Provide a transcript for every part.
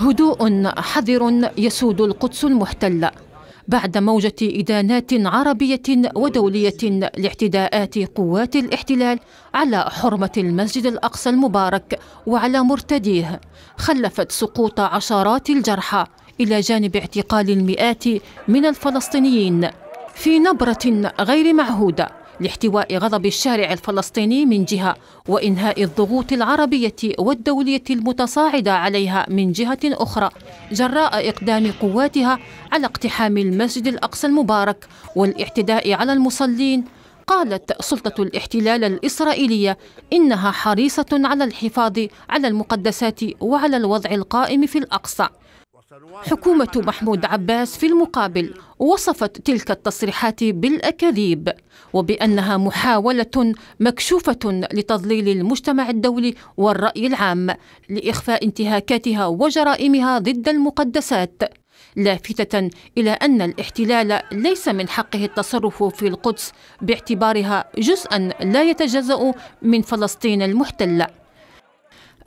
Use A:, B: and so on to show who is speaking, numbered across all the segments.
A: هدوء حذر يسود القدس المحتله بعد موجة إدانات عربية ودولية لاعتداءات قوات الاحتلال على حرمة المسجد الأقصى المبارك وعلى مرتديه خلفت سقوط عشرات الجرحى إلى جانب اعتقال المئات من الفلسطينيين في نبرة غير معهودة لاحتواء غضب الشارع الفلسطيني من جهة وإنهاء الضغوط العربية والدولية المتصاعدة عليها من جهة أخرى جراء إقدام قواتها على اقتحام المسجد الأقصى المبارك والاعتداء على المصلين قالت سلطة الاحتلال الإسرائيلية إنها حريصة على الحفاظ على المقدسات وعلى الوضع القائم في الأقصى حكومة محمود عباس في المقابل وصفت تلك التصريحات بالأكاذيب وبأنها محاولة مكشوفة لتضليل المجتمع الدولي والرأي العام لإخفاء انتهاكاتها وجرائمها ضد المقدسات لافتة إلى أن الاحتلال ليس من حقه التصرف في القدس باعتبارها جزءا لا يتجزأ من فلسطين المحتلة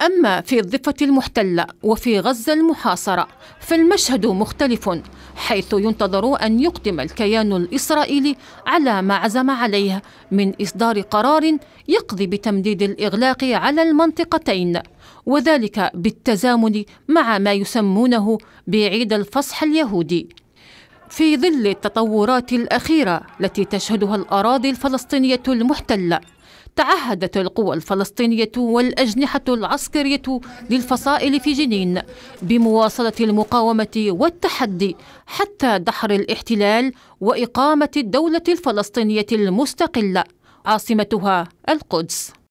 A: أما في الضفة المحتلة وفي غزة المحاصرة فالمشهد مختلف حيث ينتظر أن يقدم الكيان الإسرائيلي على ما عزم عليه من إصدار قرار يقضي بتمديد الإغلاق على المنطقتين وذلك بالتزامن مع ما يسمونه بعيد الفصح اليهودي في ظل التطورات الأخيرة التي تشهدها الأراضي الفلسطينية المحتلة تعهدت القوى الفلسطينية والأجنحة العسكرية للفصائل في جنين بمواصلة المقاومة والتحدي حتى دحر الاحتلال وإقامة الدولة الفلسطينية المستقلة عاصمتها القدس